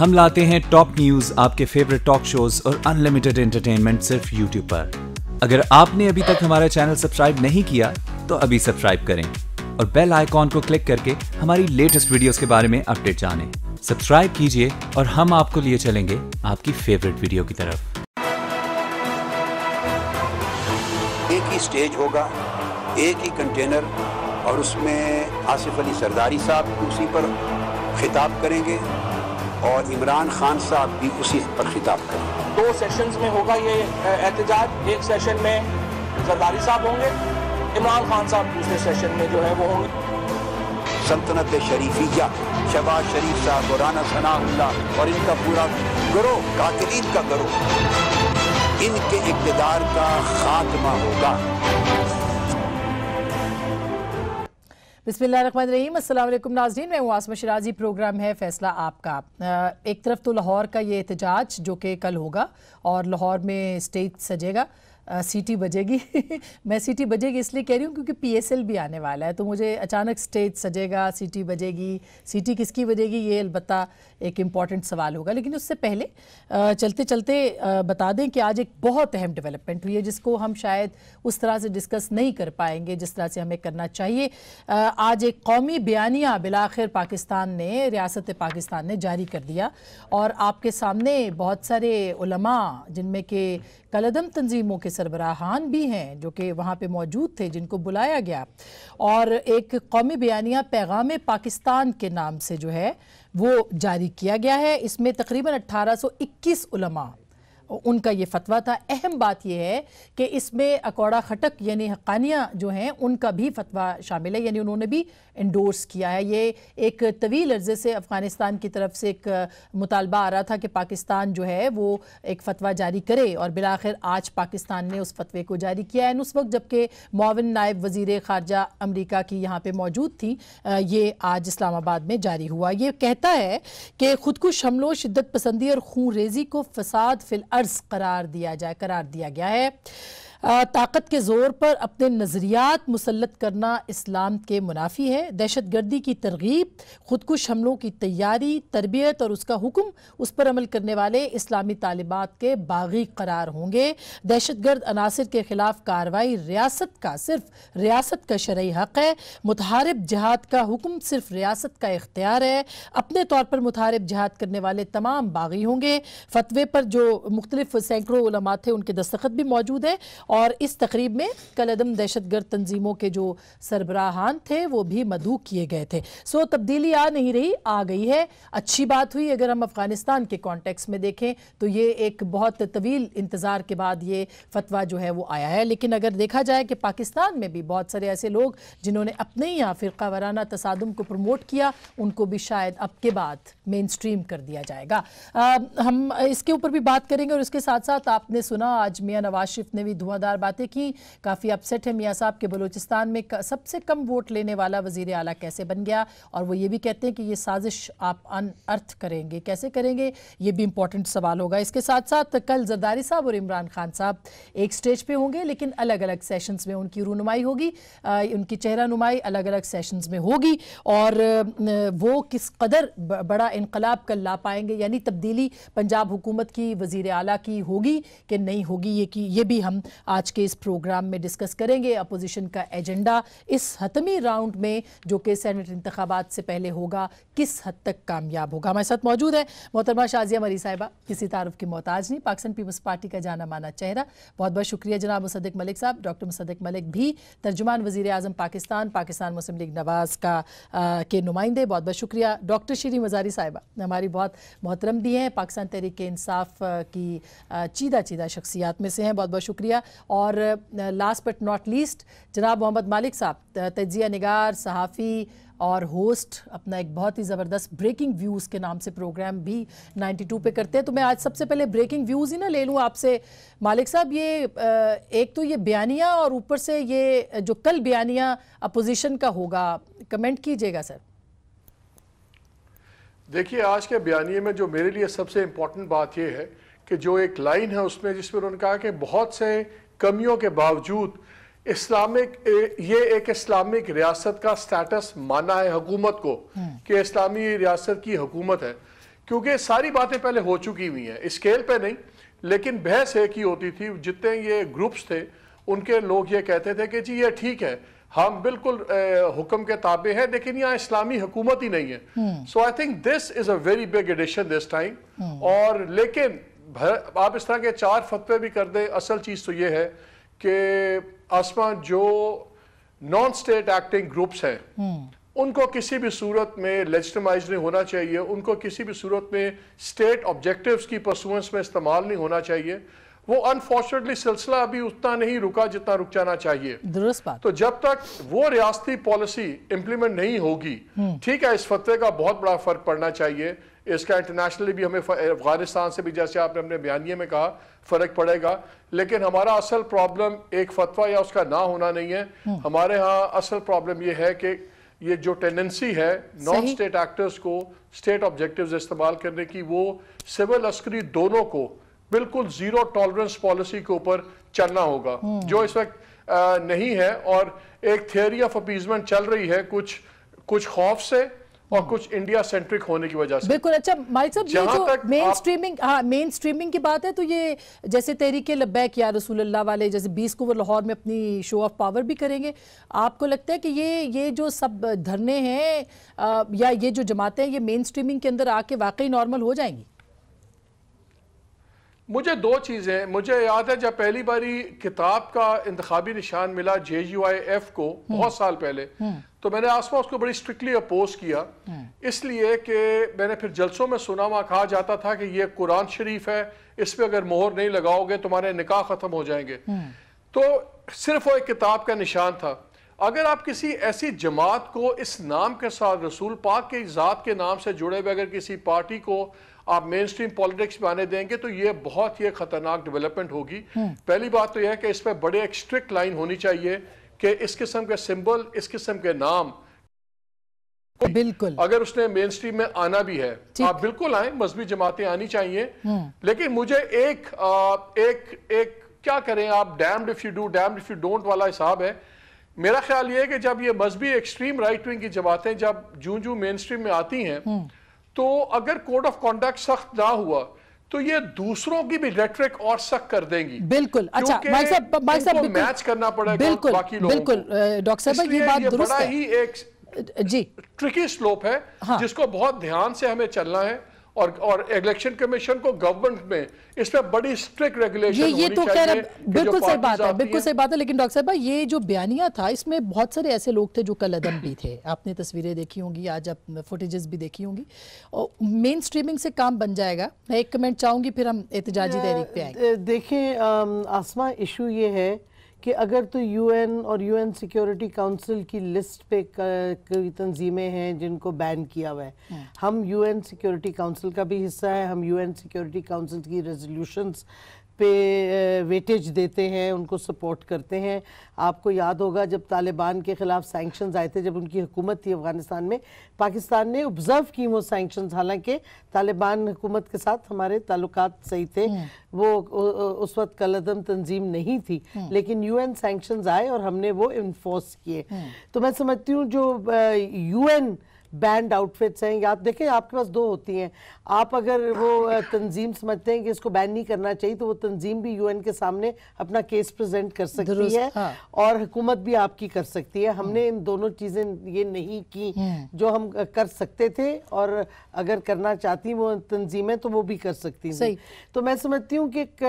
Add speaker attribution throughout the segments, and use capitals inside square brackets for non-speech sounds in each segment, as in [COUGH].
Speaker 1: हम लाते हैं टॉप न्यूज आपके फेवरेट टॉक शोज और अनलिमिटेड एंटरटेनमेंट सिर्फ यूट्यूब पर अगर आपने अभी तक हमारा चैनल सब्सक्राइब नहीं किया तो अभी सब्सक्राइब करें और बेल आइकॉन को क्लिक करके हमारी लेटेस्ट वीडियोस के बारे में अपडेट जानें। सब्सक्राइब कीजिए और हम आपको लिए चलेंगे आपकी फेवरेट वीडियो की तरफ एक ही स्टेज होगा एक ही कंटेनर और उसमें आसिफ अली सरदारी साहब उसी पर खिताब करेंगे और इमरान खान साहब भी उसी पर खिताब करें
Speaker 2: दो सेशन में होगा ये एहतजाज
Speaker 1: एक सेशन में जरदारी साहब होंगे इमरान खान साहब दूसरे सेशन में जो है वो होंगे सल्तनत शरीफी शरीफिया शहबाज शरीफ साहब और राना सनाउल्ला
Speaker 3: और इनका पूरा ग्रोह कातरीन का ग्रोह इनके इकतदार
Speaker 2: का खात्मा होगा
Speaker 4: बिस्मिल्लाम असलम नाजरीन मैं आसमा शराजी प्रोग्राम है फैसला आपका एक तरफ तो लाहौर का ये एहतजाज जो कि कल होगा और लाहौर में स्टेज सजेगा सीटी बजेगी [LAUGHS] मैं सीटी बजेगी इसलिए कह रही हूँ क्योंकि पीएसएल भी आने वाला है तो मुझे अचानक स्टेज सजेगा सीटी बजेगी सीटी किसकी बजेगी ये अलबत् एक इम्पॉर्टेंट सवाल होगा लेकिन उससे पहले चलते चलते बता दें कि आज एक बहुत अहम डेवलपमेंट हुई है जिसको हम शायद उस तरह से डिस्कस नहीं कर पाएंगे जिस तरह से हमें करना चाहिए आज एक कौमी बयानिया बिलाखिर पाकिस्तान ने रियासत पाकिस्तान ने जारी कर दिया और आपके सामने बहुत सारे उलमा जिनमें के कलदम तंजीमों के सरबराहान भी हैं जो कि वहाँ पर मौजूद थे जिनको बुलाया गया और एक कौमी बयानिया पैगाम पाकिस्तान के नाम से जो है वो जारी किया गया है इसमें तकरीबन अट्ठारह सौ इक्कीस उलमा उनका ये फतवा था अहम बात यह है कि इसमें अकौड़ा खटक यानी हकानियाँ जो हैं उनका भी फतवा शामिल है यानी उन्होंने भी इंडोर्स किया है ये एक तवील अर्जे से अफ़गानिस्तान की तरफ से एक मुतालबा आ रहा था कि पाकिस्तान जो है वो एक फतवा जारी करे और बिलाखिर आज पाकिस्तान ने उस फतवे को जारी किया है उस वक्त जबकि मावन नायब वज़ी खारजा अमरीका की यहाँ पर मौजूद थी ये आज इस्लामाबाद में जारी हुआ ये कहता है कि खुदकुश हमलों शिद्दत पसंदी और खून रेजी को फसाद फिल अर्ज करार दिया जाए करार दिया गया है ताकत के ज़ोर पर अपने नज़रियात मुसलत करना इस्लाम के मुनाफी है दहशत गर्दी की तरगीब खुदकुश हमलों की तैयारी तरबियत और उसका हुक्म उस पर अमल करने वाले इस्लामी तालिबात के बागी करार होंगे दहशत गर्द अनासर के ख़िलाफ़ कार्रवाई रियासत का सिर्फ रियासत का शर्य हक़ है मुतहारब जहाद का हुक्म सिर्फ रियासत का इख्तियार है अपने तौर पर मुतहारब जहाद करने वाले तमाम बागी होंगे फतवे पर जो मुख्तलिफ सैकड़ों थे उनके दस्तखत भी मौजूद हैं और इस तकरीब में कलदम दहशतगर्द तंजीमों के जो सरबराहान थे वो भी मदू किए गए थे सो तब्दीली आ नहीं रही आ गई है अच्छी बात हुई अगर हम अफ़गानिस्तान के कॉन्टेक्स में देखें तो ये एक बहुत तवील इंतज़ार के बाद ये फतवा जो है वो आया है लेकिन अगर देखा जाए कि पाकिस्तान में भी बहुत सारे ऐसे लोग जिन्होंने अपने ही यहाँ फ़िरका वाराना तसादम को प्रमोट किया उनको भी शायद अब के बाद मेन स्ट्रीम कर दिया जाएगा आ, हम इसके ऊपर भी बात करेंगे और इसके साथ साथ आपने सुना आज मियाँ नवाज शरीफ ने भी धुआं वफादार बातें की काफ़ी अपसेट है मियाँ साहब के बलूचिस्तान में सबसे कम वोट लेने वाला वजीर अला कैसे बन गया और वो ये भी कहते हैं कि ये साजिश आप अनअर्थ करेंगे कैसे करेंगे ये भी इंपॉर्टेंट सवाल होगा इसके साथ साथ कल जरदारी साहब और इमरान खान साहब एक स्टेज पर होंगे लेकिन अलग अलग सेशन में उनकी रूनुमाई होगी उनकी चेहरा नुमाई अलग अलग सेशनस में होगी और वो किस कदर बड़ा इनकलाब कल ला पाएंगे यानी तब्दीली पंजाब हुकूमत की वजीर अली की होगी कि नहीं होगी ये कि ये भी हम आज के इस प्रोग्राम में डिस्कस करेंगे अपोजिशन का एजेंडा इस हतमी राउंड में जो कि सेनेट इंतबात से पहले होगा किस हद तक कामयाब होगा हमारे साथ मौजूद है मोहतरमा शाजिया मरी साहिबा किसी तारफ की मोहताज नहीं पाकिस्तान पीपल्स पार्टी का जाना माना चेहरा बहुत बहुत शुक्रिया जनाब मुसदक मलिक साहब डॉक्टर मुसदक मलिक भी तर्जुमान वजी अजम पाकिस्तान पाकिस्तान मुस्लिम लीग नवाज का के नुमाइंदे बहुत बहुत शुक्रिया डॉक्टर श्री मजारी साहिबा हमारी बहुत मोहतरम भी हैं पाकिस्तान तहरीक इंसाफ की चीदा चीदा शख्सियात में से हैं बहुत बहुत शुक्रिया और लास्ट बट नॉट लीस्ट जनाब मोहम्मद मालिक साहब तजिया निगार सहाफ़ी और होस्ट अपना एक बहुत ही ज़बरदस्त ब्रेकिंग व्यूज़ के नाम से प्रोग्राम भी 92 पे करते हैं तो मैं आज सबसे पहले ब्रेकिंग व्यूज़ ही ना ले लूँ आपसे मालिक साहब ये एक तो ये बयानिया और ऊपर से ये जो कल बयानिया अपोजिशन का होगा कमेंट कीजिएगा सर
Speaker 2: देखिए आज के बयानिए में जो मेरे लिए सबसे इम्पोर्टेंट बात यह है कि जो एक लाइन है उसमें जिसमें उन्होंने कहा कि बहुत से कमियों के बावजूद इस्लामिक ये एक इस्लामिक रियासत का स्टेटस माना है हकूमत को हम्म। कि इस्लामी रियासत की हकूमत है क्योंकि सारी बातें पहले हो चुकी हुई हैं स्केल पे नहीं लेकिन बहस एक ही होती थी जितने ये ग्रुप्स थे उनके लोग ये कहते थे कि जी ये ठीक है हम बिल्कुल हुक्म के ताबे हैं लेकिन यहाँ इस्लामी हुकूमत ही नहीं है so I think this is a very big addition this time और लेकिन आप इस तरह के चार फतवे भी कर दें असल चीज़ तो ये है कि आसमा जो नॉन स्टेट एक्टिंग ग्रुप्स हैं हम्म। उनको किसी भी सूरत में लेजिटमाइज नहीं होना चाहिए उनको किसी भी सूरत में स्टेट ऑब्जेक्टिव्स की परसुएंस में इस्तेमाल नहीं होना चाहिए वो अनफॉर्चुनेटली सिलसिला अभी उतना नहीं रुका जितना रुक जाना चाहिए बात तो जब तक वो रियाती पॉलिसी इम्प्लीमेंट नहीं होगी हम्म। ठीक है इस फतवे का बहुत बड़ा फर्क पड़ना चाहिए इसका इंटरनेशनली भी हमें अफगानिस्तान से भी जैसे आपने अपने बयानिए में कहा फ़र्क पड़ेगा लेकिन हमारा असल प्रॉब्लम एक फतवा या उसका ना होना नहीं है हम्म। हमारे यहाँ असल प्रॉब्लम ये है कि ये जो टेंडेंसी है नॉन स्टेट एक्टर्स को स्टेट ऑब्जेक्टिव्स इस्तेमाल करने की वो सिविल अस्करी दोनों को बिल्कुल जीरो टॉलरेंस पॉलिसी के ऊपर चलना होगा हम्म। जो इस वक्त नहीं है और एक थियोरी ऑफ अपीजमेंट चल रही है कुछ कुछ खौफ से और कुछ इंडिया सेंट्रिक होने की वजह से बिल्कुल अच्छा माइक साहब ये जो मेन
Speaker 4: स्ट्रीमिंग हाँ मेन स्ट्रीमिंग की बात है तो ये जैसे तहरीक लब्बैक या अल्लाह वाले जैसे 20 को वो लाहौर में अपनी शो ऑफ पावर भी करेंगे आपको लगता है कि ये ये जो सब धरने हैं या ये जो जमातें हैं ये मेन स्ट्रीमिंग के अंदर आके वाकई नॉर्मल हो
Speaker 2: जाएंगी मुझे दो चीज़ें मुझे याद है जब पहली बारी किताब का इंतबी निशान मिला जे यू आई एफ को हम्म। बहुत साल पहले हम्म। तो मैंने पास उसको बड़ी स्ट्रिक्टली अपोज किया हम्म। इसलिए कि मैंने फिर जलसों में सुना हुआ कहा जाता था कि ये कुरान शरीफ है इस पर अगर मोहर नहीं लगाओगे तुम्हारे निकाह ख़त्म हो जाएंगे तो सिर्फ वो एक किताब का निशान था अगर आप किसी ऐसी जमात को इस नाम के साथ रसूल पाक के ज़ात के नाम से जुड़े हुए अगर किसी पार्टी को आप मेन स्ट्रीम पॉलिटिक्स में आने देंगे तो ये बहुत ही खतरनाक डेवलपमेंट होगी हम्म। पहली बात तो यह है कि इस पर बड़े एक स्ट्रिक्ट लाइन होनी चाहिए कि इस किस्म के सिंबल इस किस्म के नाम बिल्कुल अगर उसने मेन स्ट्रीम में आना भी है आप बिल्कुल आए मजहबी जमातें आनी चाहिए हम्म। लेकिन मुझे एक आ, एक एक क्या करें आप damned if you do damned if you don't वाला हिसाब है मेरा ख्याल ये है कि जब ये मजहबी एक्सट्रीम राइट विंग की जमातें जब जू जू मेन स्ट्रीम में आती हैं हम्म। तो अगर कोड ऑफ कॉन्डक्ट सख्त ना हुआ तो ये दूसरों की भी रेटरिक और सख्त कर देंगी बिल्कुल अच्छा साहब साहब मैच करना पड़ेगा बिल्कुल बाकी बिल्कुल
Speaker 4: डॉक्टर साहब ये बात दुरुस्त है ही
Speaker 2: एक जी ट्रिकी स्लोप है हाँ। जिसको बहुत ध्यान से हमें चलना है और और इलेक्शन कमीशन को गवर्नमेंट में इस पर बड़ी स्ट्रिक्ट रेगुलेशन ये ये तो कह रहा बिल्कुल सही बात है बिल्कुल सही
Speaker 4: बात है लेकिन डॉक्टर साहब ये जो बयानिया था इसमें बहुत सारे ऐसे लोग थे जो कल अदम भी थे आपने तस्वीरें देखी होंगी आज आप फुटेजेस भी देखी होंगी और मेन स्ट्रीमिंग से काम बन जाएगा मैं एक कमेंट चाहूंगी फिर हम एहतजाजी तहरीक
Speaker 5: पे आए देखिए आसमा इशू ये है कि अगर तो यूएन और यूएन सिक्योरिटी काउंसिल की लिस्ट पे कई तंजीमें हैं जिनको बैन किया हुआ है हाँ। हम यूएन सिक्योरिटी काउंसिल का भी हिस्सा है हम यूएन सिक्योरिटी काउंसिल की रेजोल्यूशंस पे वेटेज देते हैं उनको सपोर्ट करते हैं आपको याद होगा जब तालिबान के ख़िलाफ़ सैंक्शंस आए थे जब उनकी हुकूमत थी अफ़गानिस्तान में पाकिस्तान ने ऑब्ज़र्व की वो सैंक्शंस हालांकि तालिबान हुकूमत के साथ हमारे ताल्लुक सही थे हम्म। वो उस वक्त कलदम तंजीम नहीं थी हम्म। लेकिन यूएन सैंक्शंस आए और हमने वो इन्फोर्स किए हम्म। तो मैं समझती हूँ जो यूएन एन बैंड आउटफिट्स हैं या आप देखें आपके पास दो होती हैं आप अगर वो तंजीम समझते हैं कि इसको बैन नहीं करना चाहिए तो वो तंजीम भी यूएन के सामने अपना केस प्रेजेंट कर सकती है हाँ। और हुकूमत भी आपकी कर सकती है हमने इन दोनों चीज़ें ये नहीं की जो हम कर सकते थे और अगर करना चाहती वो तंजीमें तो वो भी कर सकती थी तो मैं समझती हूँ कि एक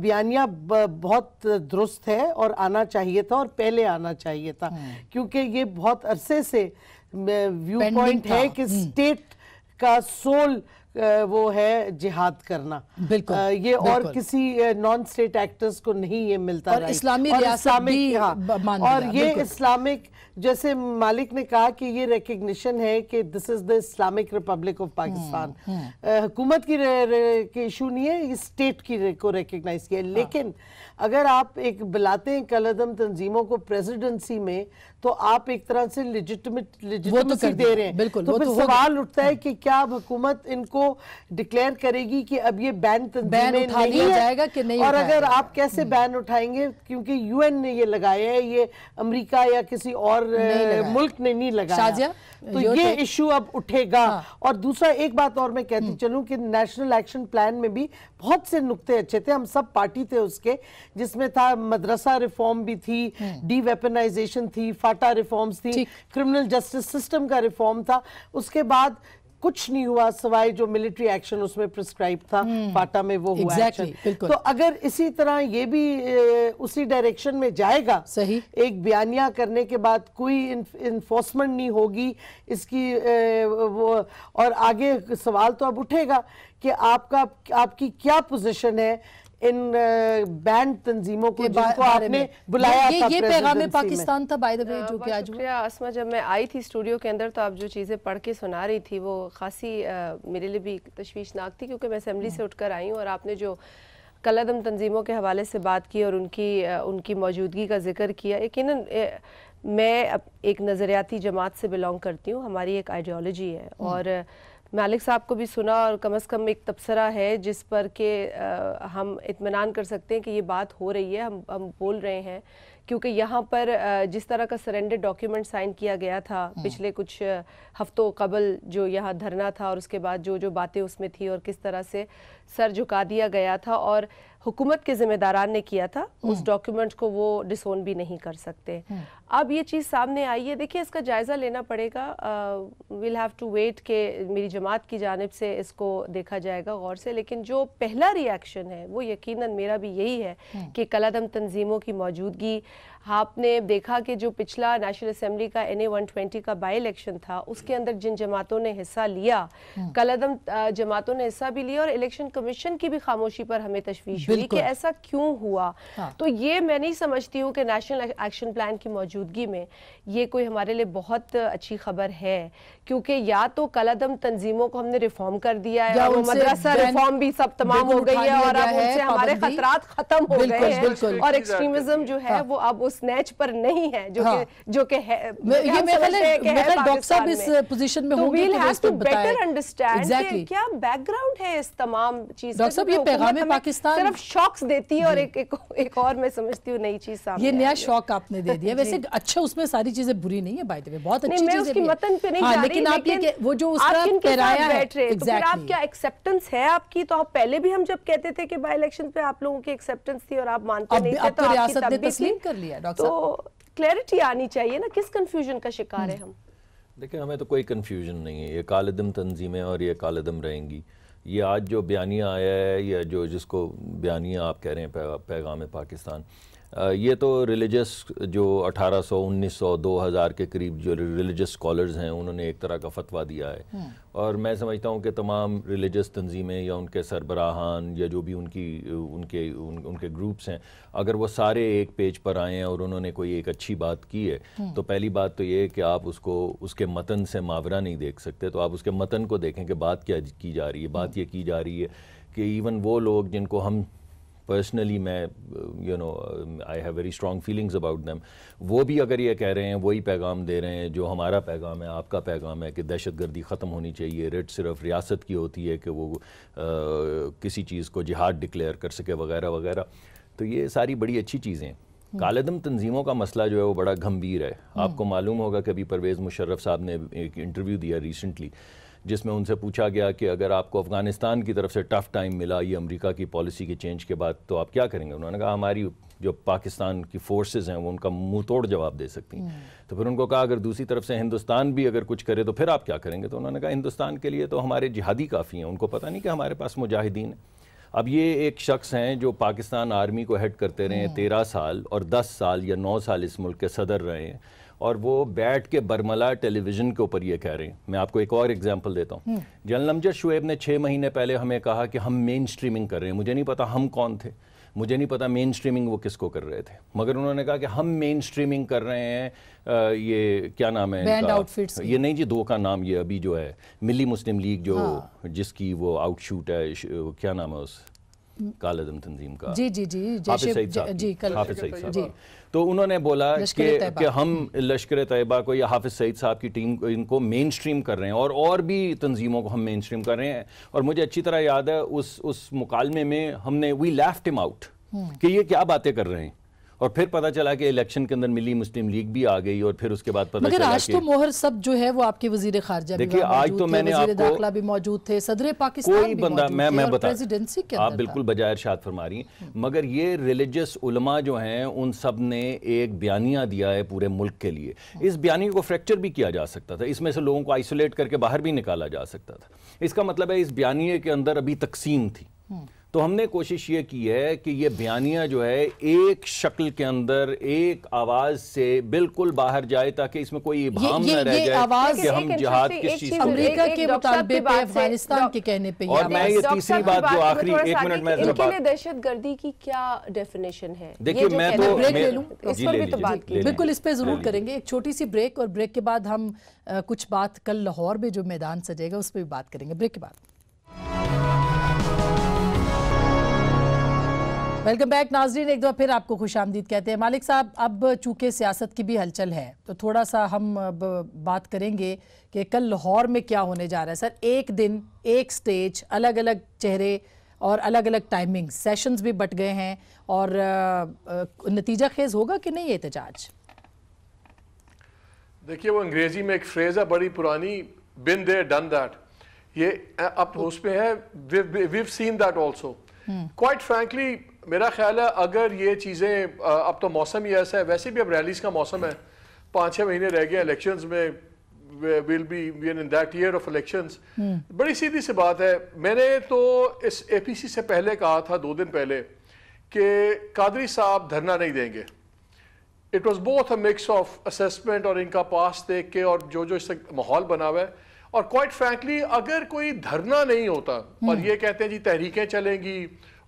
Speaker 5: बयानिया बहुत दुरुस्त है और आना चाहिए था और पहले आना चाहिए था हम्म। क्योंकि ये बहुत अरसे से व्यू पॉइंट है कि स्टेट हम्म। का सोल वो है जिहाद करना बिल्कुल ये बिल्कुल। और किसी नॉन स्टेट एक्टर्स को नहीं ये मिलता और इस्लामी और इस्लामिक
Speaker 4: हाँ, और ये
Speaker 5: इस्लामिक जैसे मालिक ने कहा कि ये रिकग्निशन है कि this is the Islamic republic of Pakistan हुकूमत की के इशू नहीं है स्टेट की को रिकग्नाइज किया हाँ। लेकिन अगर आप एक बुलाते हैं कलदम तंजीमों को प्रेसिडेंसी में तो आप एक तरह से लिजिटमेट लिजिटमेसी तो दे रहे हैं बिल्कुल तो फिर तो सवाल उठता है हाँ। कि क्या अब हुकूमत इनको डिक्लेयर करेगी कि अब ये बैन बैन उठा लिया जाएगा कि नहीं और अगर आप कैसे बैन हम्म। उठाएंगे क्योंकि यूएन ने ये लगाया है ये अमेरिका या किसी और मुल्क ने नहीं लगाया तो ये इशू अब उठेगा हाँ। और दूसरा एक बात और मैं कहती हम्म। चलूं कि नेशनल एक्शन प्लान में भी बहुत से नुकते अच्छे थे हम सब पार्टी थे उसके जिसमें था मदरसा रिफॉर्म भी थी डी हम्म। वेपनाइजेशन थी फाटा रिफॉर्म्स थी क्रिमिनल जस्टिस सिस्टम का रिफॉर्म था उसके बाद कुछ नहीं हुआ सवाई जो मिलिट्री एक्शन उसमें प्रिस्क्राइब था हम्म। फाटा में वो हुआ exactly, तो अगर इसी तरह ये भी उसी डायरेक्शन में जाएगा सही एक बयानिया करने के बाद कोई इन्फोर्समेंट नहीं होगी इसकी वो और आगे सवाल तो अब उठेगा कि आपका आपकी क्या पोजीशन है इन बैंड तंजीमों को जिनको आपने बुलाया ये, था ये पैगाम पाकिस्तान
Speaker 3: था बाय द वे जो कि आज शुक्रिया आसमा जब मैं आई थी स्टूडियो के अंदर तो आप जो चीज़ें पढ़ के सुना रही थी वो खासी मेरे लिए भी तश्वीशनाक थी क्योंकि मैं असम्बली से उठकर आई हूँ और आपने जो कलदम तंजीमों के हवाले से बात की और उनकी उनकी मौजूदगी का जिक्र किया यकीन मैं एक नज़रियाती जमात से बिलोंग करती हूँ हमारी एक आइडियोलॉजी है और मालिक साहब को भी सुना और कम अज़ कम एक तबसरा है जिस पर के आ, हम इतमान कर सकते हैं कि ये बात हो रही है हम हम बोल रहे हैं क्योंकि यहाँ पर आ, जिस तरह का सरेंडर डॉक्यूमेंट साइन किया गया था हम्म। पिछले कुछ हफ्तों कबल जो यहाँ धरना था और उसके बाद जो जो बातें उसमें थी और किस तरह से सर झुका दिया गया था और हुकूमत के जिम्मेदारान ने किया था हम्म। उस डॉक्यूमेंट को वो डिसोन भी नहीं कर सकते हम्म। अब ये चीज़ सामने आई है देखिए इसका जायज़ा लेना पड़ेगा विल हैव टू वेट के मेरी जमात की जानब से इसको देखा जाएगा गौर से लेकिन जो पहला रिएक्शन है वो यकीनन मेरा भी यही है हम्म। कि कलादम तंजीमों की मौजूदगी आपने देखा कि जो पिछला नेशनल असम्बली का एन ए वन ट्वेंटी का बाई इलेक्शन था उसके अंदर जिन जमातों ने हिस्सा लिया हम्म। कलदम जमातों ने हिस्सा भी लिया और इलेक्शन कमीशन की भी खामोशी पर हमें तशवीश हुई कि ऐसा क्यों हुआ हाँ। तो ये मैं नहीं समझती हूँ कि नेशनल एक्शन प्लान की मौजूदगी में ये कोई हमारे लिए बहुत अच्छी खबर है क्योंकि या तो कलदम तंजीमों को हमने रिफॉर्म कर दिया है और मदरसा रिफॉर्म भी सब तमाम हो गई है और अब उनसे हमारे खतरा खत्म हो गए हैं और एक्सट्रीमिज्म जो है हाँ। वो अब उस नेच पर नहीं है जो हाँ। के, जो के है ये डॉक्टर साहब इस पोजीशन में तो होंगे we'll have to better understand क्या बैकग्राउंड है इस तमाम चीज डॉक्टर साहब ये पैगाम पाकिस्तान सिर्फ शॉक्स देती है और एक एक, एक और मैं समझती हूँ नई चीज सामने ये नया शौक
Speaker 4: आपने दे दिया [LAUGHS] वैसे अच्छा उसमें सारी चीजें बुरी नहीं है बाय द वे बहुत अच्छी चीजें उसकी मतन पे नहीं हाँ, जा लेकिन आप ये वो जो उसका पहराया है तो फिर आप
Speaker 3: क्या एक्सेप्टेंस है आपकी तो आप पहले भी हम जब कहते थे कि बाय इलेक्शन पे आप लोगों की एक्सेप्टेंस थी और आप मानते नहीं थे तो, तो आपकी तस्लीम कर लिया है डॉक्टर तो क्लैरिटी आनी चाहिए ना किस कन्फ्यूजन का शिकार है हम्म। हम
Speaker 1: देखिए हमें तो कोई कन्फ्यूजन नहीं है ये कालेदम तंजीमें और ये कालदम रहेंगी ये आज जो बयानिया आया है या जो जिसको बयानिया आप कह रहे हैं पैगाम पाकिस्तान ये तो रिलीजस जो 1800, 1900, 2000 के करीब जो रिलीजस स्कॉलर्स हैं उन्होंने एक तरह का फतवा दिया है हम्म। और मैं समझता हूँ कि तमाम रिलीजस तंजीमें या उनके सरबराहान या जो भी उनकी उनके उन, उनके ग्रुप्स हैं अगर वो सारे एक पेज पर आए हैं और उन्होंने कोई एक अच्छी बात की है हम्म। तो पहली बात तो ये है कि आप उसको उसके मतन से मावरा नहीं देख सकते तो आप उसके मतन को देखें कि बात क्या की जा रही है बात हम्म। ये की जा रही है कि इवन वो लोग जिनको हम पर्सनली मैं you know I have very strong feelings about them वो भी अगर ये कह रहे हैं वही पैगाम दे रहे हैं जो हमारा पैगाम है आपका पैगाम है कि दहशत गर्दी ख़त्म होनी चाहिए रेट सिर्फ रियासत की होती है कि वो आ, किसी चीज़ को जिहाद डिक्लेयर कर सके वगैरह वगैरह तो ये सारी बड़ी अच्छी चीज़ें हैं हम्म। कालदम तंजीमों का मसला जो है वो बड़ा गंभीर है हम्म। आपको मालूम होगा कि अभी परवेज़ मुशर्रफ साहब ने एक इंटरव्यू दिया रिसेंटली जिसमें उनसे पूछा गया कि अगर आपको अफ़गानिस्तान की तरफ से टफ़ टाइम मिला ये अमेरिका की पॉलिसी के चेंज के बाद तो आप क्या करेंगे उन्होंने कहा हमारी जो पाकिस्तान की फोर्सेस हैं वो उनका मुंह तोड़ जवाब दे सकती हैं हम्म। तो फिर उनको कहा अगर दूसरी तरफ से हिंदुस्तान भी अगर कुछ करे तो फिर आप क्या करेंगे तो उन्होंने कहा हिंदुस्तान के लिए तो हमारे जिहादी काफ़ी हैं उनको पता नहीं कि हमारे पास मुजाहिदीन है अब ये एक शख्स हैं जो पाकिस्तान आर्मी को हेड करते रहे हैं हम्म। तेरह साल और दस साल या नौ साल इस मुल्क के सदर रहे हैं और वो बैठ के बर्मला टेलीविज़न के ऊपर ये कह रहे हैं मैं आपको एक और एग्जांपल देता हूँ हम्म। जनरल शुएब ने छः महीने पहले हमें कहा कि हम मेन स्ट्रीमिंग कर रहे हैं मुझे नहीं पता हम कौन थे मुझे नहीं पता मेन स्ट्रीमिंग वो किसको कर रहे थे मगर उन्होंने कहा कि हम मेन स्ट्रीमिंग कर रहे हैं आ, ये क्या नाम है बैंड आउटफिट्स ये नहीं जी दो का नाम ये अभी जो है मिली मुस्लिम लीग जो हाँ। जिसकी वो आउटशूट है क्या नाम है उस हम्म। कालदम तंजीम का जी जी
Speaker 4: जी जी जी जी जी, जी, जी, जी
Speaker 1: तो उन्होंने बोला कि, कि हम लश्कर तयबा को या हाफिज सईद साहब की टीम को इनको मेन स्ट्रीम कर रहे हैं और और भी तंजीमों को हम मेन स्ट्रीम कर रहे हैं और मुझे अच्छी तरह याद है उस उस मुकालमे में हमने वी लेफ्ट हिम आउट कि ये क्या बातें कर रहे हैं और फिर पता चला कि इलेक्शन के अंदर मिली मुस्लिम लीग भी आ गई और फिर उसके बाद पता मगर चला आज तो
Speaker 4: मोहर सब जो है वो आपके वजीर खारजा देखिए आज तो मैंने आपको भी मौजूद थे सदर पाकिस्तान कोई बंदा मैं मैं बता प्रेसिडेंसी के आप बिल्कुल
Speaker 1: बजाय इरशाद फरमा रही मगर ये रिलीजियस उलमा जो हैं उन सब ने एक बयानिया दिया है पूरे मुल्क के लिए इस बयानी को फ्रैक्चर भी किया जा सकता था इसमें से लोगों को आइसोलेट करके बाहर भी निकाला जा सकता था इसका मतलब है इस बयानी के अंदर अभी तकसीम थी तो हमने कोशिश ये की है कि ये बयानिया जो है एक शक्ल के अंदर एक आवाज से बिल्कुल बाहर जाए ताकि इसमें कोई भाव न रह जाए आवाज कि हम जहाद किस चीज
Speaker 4: अमेरिका के मुताबिक अफगानिस्तान
Speaker 3: के कहने पे और मैं ये तीसरी बात जो आखिरी एक मिनट में दहशत गर्दी की क्या डेफिनेशन है देखिए मैं
Speaker 4: तो तो बात की बिल्कुल इस पर जरूर करेंगे एक छोटी सी ब्रेक और ब्रेक के बाद हम कुछ बात कल लाहौर में जो मैदान सजेगा उस पर भी बात करेंगे ब्रेक के बाद वेलकम बैक नाजरीन एक बार फिर आपको खुश आमदीद कहते हैं मालिक साहब अब चूंकि सियासत की भी हलचल है तो थोड़ा सा हम बात करेंगे कि कल लाहौर में क्या होने जा रहा है सर एक दिन एक स्टेज अलग अलग चेहरे और अलग अलग टाइमिंग सेशंस भी बट गए हैं और नतीजा खेज होगा कि नहीं एहतजाज
Speaker 2: देखिए वो अंग्रेजी में एक फ्रेज है बड़ी पुरानी बिन देर डन दैट ये अब उस पर है हम्म। Quite frankly, मेरा ख्याल है अगर ये चीज़ें अब तो मौसम ही ऐसा है वैसे भी अब रैलीज़ का मौसम है पाँच छः महीने रह गए इलेक्शंस में will be in that year of elections बड़ी सीधी सी बात है मैंने तो इस एपीसी से पहले कहा था दो दिन पहले कि कादरी साहब धरना नहीं देंगे it was both a mix of assessment और इनका पास देख के और जो जो इससे माहौल बना हुआ है और क्वाइट फ्रैंकली अगर कोई धरना नहीं होता और हम्म। ये कहते हैं जी तहरीकें चलेंगी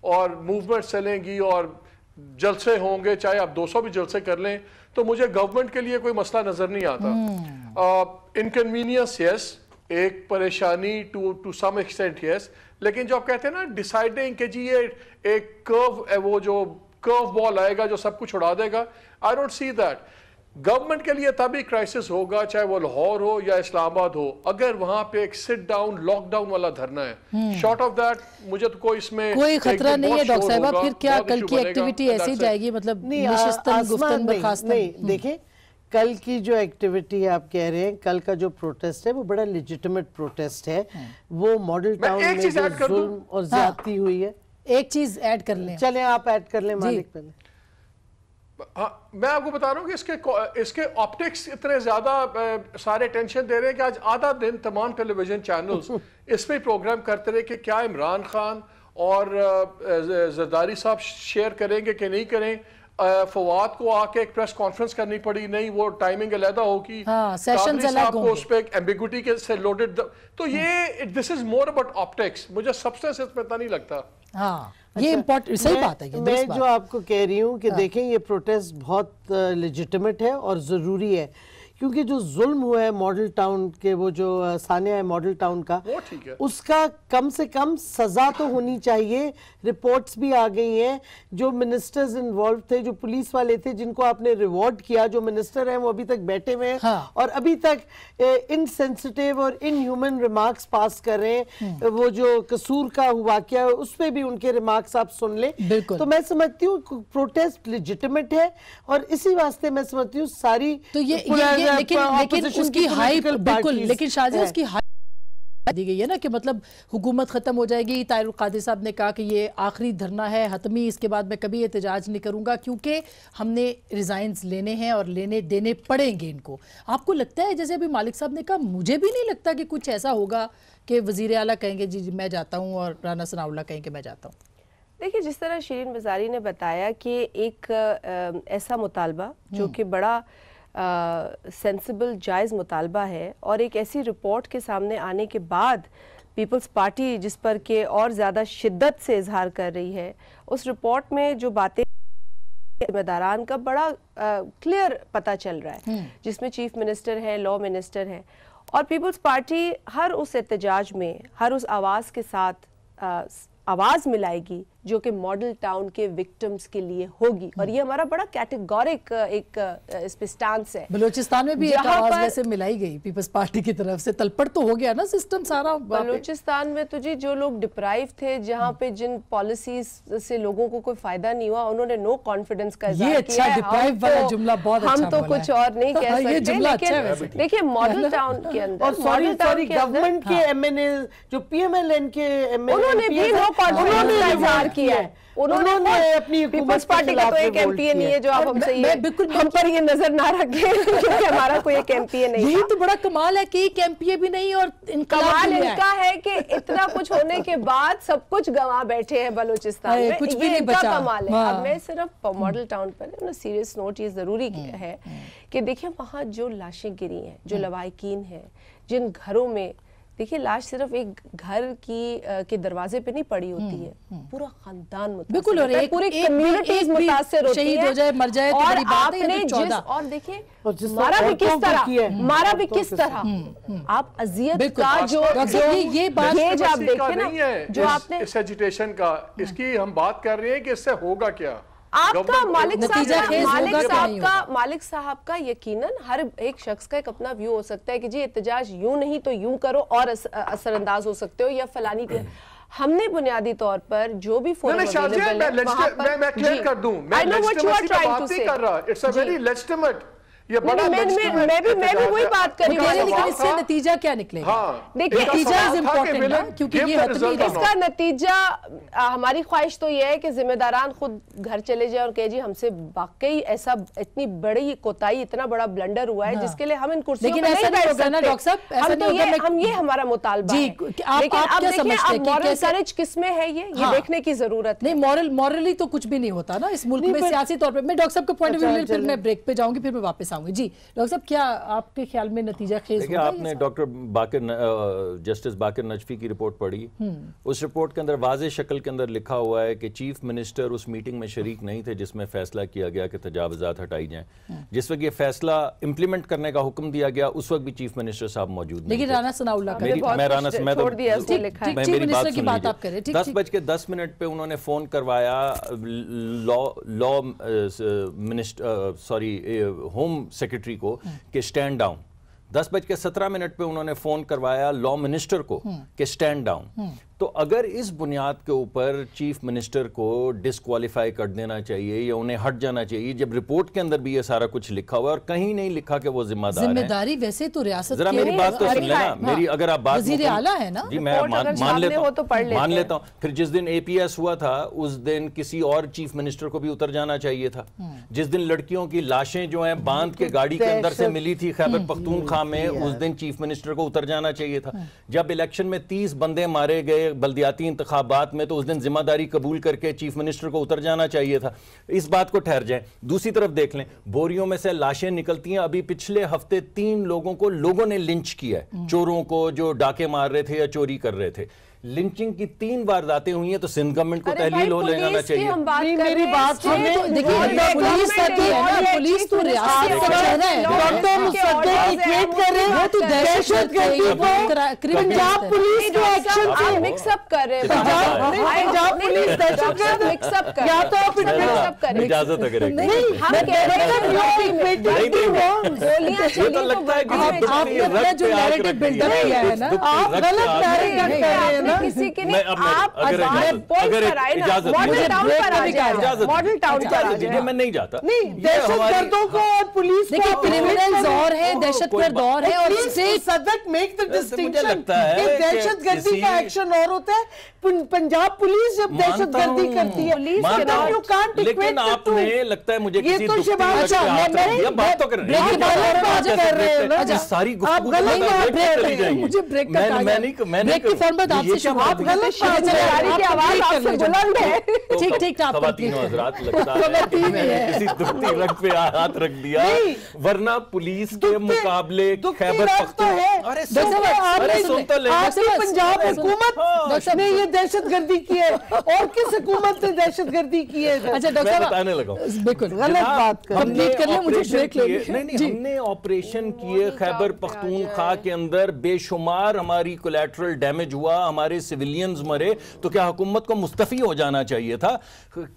Speaker 2: और मूवमेंट चलेंगी और जलसे होंगे चाहे आप 200 भी जलसे कर लें तो मुझे गवर्नमेंट के लिए कोई मसला नज़र नहीं आता इनकन्वीनियंस हम्म। यस एक परेशानी to to some extent yes लेकिन जो आप कहते हैं ना डिसाइडिंग के जी ये एक कर्व वो जो कर्व बॉल आएगा जो सब कुछ उड़ा देगा I don't see that government के लिए तभी क्राइसिस होगा चाहे वो लाहौर हो या इस्लामाबाद हो अगर वहां पे एक सिट डाउन लॉकडाउन वाला धरना है शॉर्ट ऑफ दैट मुझे तो कोई इसमें कोई खतरा नहीं है डॉक्टर साहब फिर क्या कल की एक्टिविटी ऐसी जाएगी मतलब हम्म।
Speaker 5: देखिए कल की जो एक्टिविटी आप कह रहे हैं कल का जो प्रोटेस्ट है वो बड़ा लेजिटिमेट प्रोटेस्ट है हम्म। वो मॉडल टाउन में जुल्म और हाँ। ज्यादा हुई है एक चीज ऐड कर ले चले आप ऐड कर ले मालिक पहले
Speaker 2: हाँ मैं आपको बता रहा हूँ कि इसके इसके ऑप्टिक्स इतने ज़्यादा सारे टेंशन दे रहे हैं कि आज आधा दिन तमाम टेलीविज़न चैनल्स [LAUGHS] इस पर प्रोग्राम करते रहे कि क्या इमरान खान और जरदारी साहब शेयर करेंगे कि नहीं करें फवाद को आके एक प्रेस कॉन्फ्रेंस करनी पड़ी नहीं वो टाइमिंग अलहदा होगी हाँ, उस पर एम्बिगुटी के से लोडेड तो ये this is more about optics मुझे सबसे इसमें नहीं लगता
Speaker 5: हाँ ये इम्पोर्टेंट अच्छा, सही बात है मैं जो आपको कह रही हूँ कि हाँ। देखें ये प्रोटेस्ट बहुत लिजिटमेट है और ज़रूरी है क्योंकि जो जुल्म हुआ है मॉडल टाउन के वो जो सानिया है मॉडल टाउन का वो ठीक है उसका कम से कम सज़ा तो होनी चाहिए रिपोर्ट्स भी आ गई हैं जो मिनिस्टर्स इन्वॉल्व थे जो पुलिस वाले थे जिनको आपने रिवॉर्ड किया जो मिनिस्टर हैं वो अभी तक बैठे हुए हैं हाँ। और अभी तक इनसेंसिटिव और इनह्यूमन रिमार्क्स पास कर रहे हैं हम्म। वो जो कसूर का वाक्य है उस पर भी उनके रिमार्क्स आप सुन लें तो मैं समझती हूँ प्रोटेस्ट लिजिटमेट है और इसी वास्ते मैं समझती हूँ सारी तो ये, ये, ये लेकिन लेकिन उसकी हाइप बिल्कुल लेकिन शाजिया उसकी हाइप दी गई है ना कि मतलब हुकूमत ख़त्म हो जाएगी
Speaker 4: तायर कादिर साहब ने कहा कि ये आखिरी धरना है हतमी इसके बाद मैं कभी एहतजाज नहीं करूंगा क्योंकि हमने रिज़ाइंस लेने हैं और लेने देने पड़ेंगे इनको आपको लगता है जैसे अभी मालिक साहब ने कहा मुझे भी नहीं लगता कि कुछ ऐसा होगा कि वजीर अला कहेंगे जी जी मैं जाता हूँ और राना सनाउल्ला कहेंगे मैं जाता हूँ
Speaker 3: देखिए जिस तरह शरीन मजारी ने बताया कि एक ऐसा मुतालबा जो हम्म। कि बड़ा सेंसिबल जायज़ मुतालबा है और एक ऐसी रिपोर्ट के सामने आने के बाद पीपल्स पार्टी जिस पर के और ज़्यादा शिद्दत से इजहार कर रही है उस रिपोर्ट में जो बातें जिम्मेदारान का बड़ा क्लियर पता चल रहा है हम्म। जिसमें चीफ मिनिस्टर हैं लॉ मिनिस्टर हैं और पीपल्स पार्टी हर उस एहतजाज में हर उस आवाज़ के साथ आवाज़ मिलाएगी जो कि मॉडल टाउन के विक्टिम्स के लिए होगी और ये हमारा बड़ा कैटेगोरिक एक इस स्टांस है बलूचिस्तान में भी एक आवाज वैसे
Speaker 4: मिलाई गई पीपल्स
Speaker 3: पार्टी की तरफ से तलपड़ तो हो गया ना सिस्टम सारा बलूचिस्तान में तो जी जो लोग डिप्राइव थे जहाँ पे जिन पॉलिसीज से लोगों को कोई फायदा नहीं हुआ उन्होंने नो कॉन्फिडेंस का ये अच्छा डिप्राइव वाला तो- जुमला बहुत हम अच्छा तो कुछ और नहीं [LAUGHS] कह हाँ, सकते लेकिन अच्छा देखिए मॉडल टाउन [LAUGHS] के अंदर मॉडल टाउन गवर्नमेंट के
Speaker 5: एमएनए हाँ। जो पीएमएलएन के उन्होंने भी नो कॉन्फिडेंस किया है उन्होंने अपनी पीपल्स पार्टी का तो एक एमपीए नहीं है
Speaker 3: जो आप हमसे ये बिल्कुल हम पर ये नजर ना रखे [LAUGHS] क्योंकि हमारा कोई एक एमपीए नहीं यही तो बड़ा कमाल है कि एक एमपीए भी नहीं और कमाल इनका है कि इतना कुछ होने के बाद सब कुछ गंवा बैठे हैं बलूचिस्तान में कुछ भी नहीं बचा कमाल है अब मैं सिर्फ मॉडल टाउन पर ना सीरियस नोट ये जरूरी हम्म, है हम्म। कि देखिये वहाँ जो लाशें गिरी है जो हम्म। लवाकिन है जिन घरों में देखिए लाश सिर्फ एक घर की के दरवाजे पे नहीं पड़ी होती हम्म, है हम्म। पूरा खानदान बिल्कुल और एक, पूरी कम्युनिटीज मुतासर होती शहीद हो जाए मर जाए तो और तो आपने जिस और देखिए मारा भी किस तरह मारा भी किस तरह हम्म, आप अजियत का जो ये बात तो आप देखिए ना जो आपने
Speaker 2: का हाँ। इसकी हम बात कर रहे हैं कि इससे होगा क्या आपका मालिक साहब मालिक साहब का
Speaker 3: मालिक साहब का यकीनन हर एक शख्स का एक अपना व्यू हो सकता है कि जी एहतजाज यूं नहीं तो यूं करो और असरअंदाज हो सकते हो या फलानी के [CLEARS THROAT] हमने बुनियादी तौर पर जो भी फोन मैं, मैं, मैं, मैं क्लियर कर दूं मैं लेजिटिमेट
Speaker 2: कर रहा इट्स अ वेरी लेजिटिमेट ये बड़ा मैं, मैं, मैं भी मैं भी वही बात कर रही लेकिन इससे
Speaker 3: नतीजा
Speaker 4: क्या निकलेगा
Speaker 2: हाँ। देखिए तो नतीजा इज क्योंकि ये इसका
Speaker 3: नतीजा हमारी ख्वाहिश तो ये है कि जिम्मेदारान खुद घर चले जाए और कहे जी हमसे वाकई ऐसा इतनी बड़ी कोताही इतना बड़ा ब्लंडर हुआ है हाँ। जिसके लिए हम इन कुर्सियों पर नहीं बैठ सकते डॉक्टर साहब हम तो ये हम ये हमारा मुतालबा है मॉरल करेज किस
Speaker 4: में है ये ये हाँ। देखने की जरूरत नहीं मॉरल मॉरली तो कुछ भी नहीं होता ना इस मुल्क में सियासी तौर पर मैं डॉक्टर साहब पॉइंट ऑफ व्यू फिर मैं ब्रेक पे जाऊंगी फिर मैं वापस आऊंगी चाहूंगी जी डॉक्टर साहब क्या आपके ख्याल में नतीजा खेज होगा आपने
Speaker 1: डॉक्टर बाकर जस्टिस बाकर नजफी की रिपोर्ट पढ़ी हम्म। उस रिपोर्ट के अंदर वाज शक्ल के अंदर लिखा हुआ है कि चीफ मिनिस्टर उस मीटिंग में शरीक नहीं थे जिसमें फैसला किया गया कि तजावजात हटाई जाए हम्म। जिस वक्त ये फैसला इम्प्लीमेंट करने का हुक्म दिया गया उस वक्त भी चीफ मिनिस्टर साहब मौजूद
Speaker 4: लेकिन राना सनाउल्ला तो- दस
Speaker 1: बज के दस मिनट पे उन्होंने फोन करवाया law law minister sorry home secretary को हम्म। कि स्टैंड डाउन दस बज के सत्रह मिनट पे उन्होंने फोन करवाया लॉ मिनिस्टर को हम्म। कि स्टैंड हम्म। डाउन तो अगर इस बुनियाद के ऊपर चीफ मिनिस्टर को डिसक्वालीफाई कर देना चाहिए या उन्हें हट जाना चाहिए जब रिपोर्ट के अंदर भी ये सारा कुछ लिखा हुआ है और कहीं नहीं लिखा कि वो जिम्मेदार जिम्मेदारी
Speaker 4: वैसे तो रियासत जरा मेरी बात तो सुन लेना हाँ, मेरी हाँ।
Speaker 1: अगर आप बात है ना जी मैं मान लेता हूँ तो मान लेता हूँ फिर जिस दिन ए हुआ था उस दिन किसी और चीफ मिनिस्टर को भी उतर जाना चाहिए था हम्म। जिस दिन लड़कियों की लाशें जो है बांध के गाड़ी के अंदर से मिली थी खैबर हम्म। पख्तूनखा में उस दिन चीफ मिनिस्टर को उतर जाना चाहिए था हम्म। जब इलेक्शन में तीस बंदे मारे गए बल्दियाती इंतबात में तो उस दिन जिम्मेदारी कबूल करके चीफ मिनिस्टर को उतर जाना चाहिए था इस बात को ठहर जाए दूसरी तरफ देख लें बोरियों में से लाशें निकलती हैं अभी पिछले हफ्ते तीन लोगों को लोगों ने लिंच किया है हम्म। चोरों को जो डाके मार रहे थे या चोरी कर रहे थे लिंचिंग की तीन वारदातें हुई हैं तो सिंध गवर्नमेंट को तहलील हो लेना चाहिए
Speaker 3: मेरी बात देखिए पुलिस पुलिस तो रियासत पुलिस पुलिस तो इजाजत तो लगता है आप गलत कर रहे हैं किसी के
Speaker 1: मॉडल टाउन नहीं जाता नहीं
Speaker 5: दहशतगर्दों को और पुलिस दौर है दौर है और दहशतगर्दी का एक्शन और होता है पंजाब पुलिस जब दहशतगर्दी करती है पुलिस लेकिन आपने लगता है मुझे ये तो बात तो कर रहे हैं तो सारी मुझे ब्रेक का मैं नहीं मैं नहीं तो है
Speaker 4: तो
Speaker 1: तो हाथ रख दिया वरना पुलिस के मुकाबले खैबर
Speaker 5: पंजाब हुकूमत हाँ, ने ये दहशत गर्दी की है और किस हुकूमत ने दहशत गर्दी की है अच्छा डॉक्टर बताने लगा बिल्कुल गलत बात कंप्लीट कर लिया मुझे ब्रेक ले
Speaker 1: हमने ऑपरेशन किए खैबर पख्तूनख्वा के अंदर बेशुमार हमारी कोलेट्रल डैमेज हुआ हमारे सारे सिविलियंस मरे तो क्या हुकूमत को मुस्तफी हो जाना चाहिए था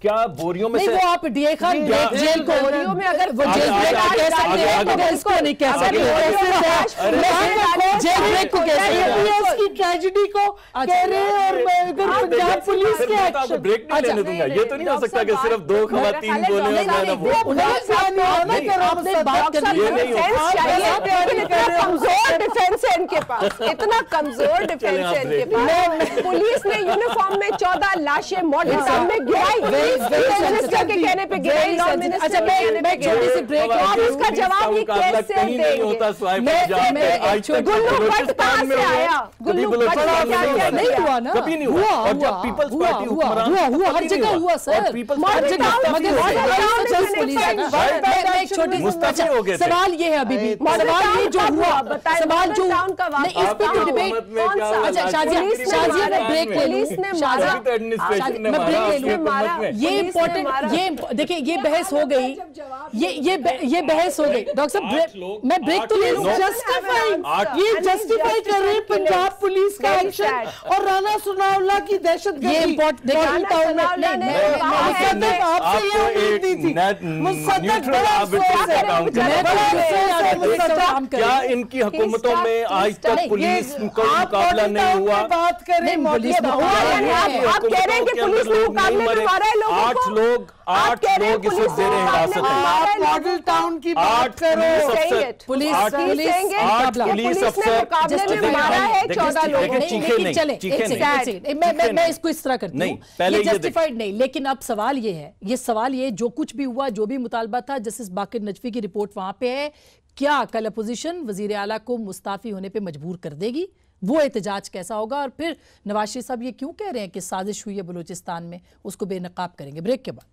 Speaker 1: क्या बोरियों में से आप जेल को
Speaker 4: बोरियों में अगर वो जेल ब्रेक कह सकते हैं तो नहीं कह सकते
Speaker 3: जेल ब्रेक को
Speaker 5: कह सकते हैं ट्रेजेडी को अच्छा, कह रहे हैं और मैं इधर पंजाब पुलिस के एक्शन ब्रेक नहीं लेने अच्छा, दूंगा ये तो नहीं हो सकता कि सिर्फ दो
Speaker 3: और वो कमजोर डिफेंस है इनके पास इतना कमजोर डिफेंस है इनके पास पुलिस ने यूनिफॉर्म में चौदह लाशें मॉडल टाउन में गिराई मिनिस्टर के कहने पे गिराई अच्छा, उसका जवाब नहीं हुआ ना हुआ हुआ हर जगह हुआ सर जगह अच्छा, सवाल ये है अभी भी सवाल ये जो हुआ सवाल जो इस डिबेट अच्छा शाजिया ब्रेक ले पुलिस ने मारा तो मैं ब्रेक ले लूं ये इम्पोर्टेंट ये
Speaker 4: देखिए ये बहस हो गई
Speaker 5: ये ये ये बहस हो गई डॉक्टर साहब मैं ब्रेक तो ले लूं जस्टिफाई ये जस्टिफाई कर रहे हैं पंजाब पुलिस का एक्शन और राणा सुनावला की दहशत ये
Speaker 1: क्या इनकी हुकूमतों में आज तक पुलिस का मुकाबला नहीं हुआ बात कर रहे हैं आप कह रहे हैं कि पुलिस ने मुकाबले में मारा है लोगों आठ लोग आठ लोग इसे जेरे हिरासत में
Speaker 5: आप मॉडल टाउन की बात कर रहे हैं पुलिस पुलिस आठ पुलिस अफसर मुकाबले में मारा है चौदह लोग ने लेकिन चले मैं मैं इसको इस तरह
Speaker 4: करती हूँ पहले जस्टिफाइड नहीं लेकिन अब सवाल ये है ये सवाल ये जो कुछ भी हुआ जो भी मुतालबा था जस्टिस बाकिर नजफी की रिपोर्ट वहां पे है क्या कल अपोजिशन वजीर अला को मुस्ताफी होने पे मजबूर कर देगी वो एहतजाज कैसा होगा और फिर नवाशी साहब ये क्यों कह रहे हैं कि साजिश हुई है बलूचिस्तान में उसको बेनकाब करेंगे ब्रेक के बाद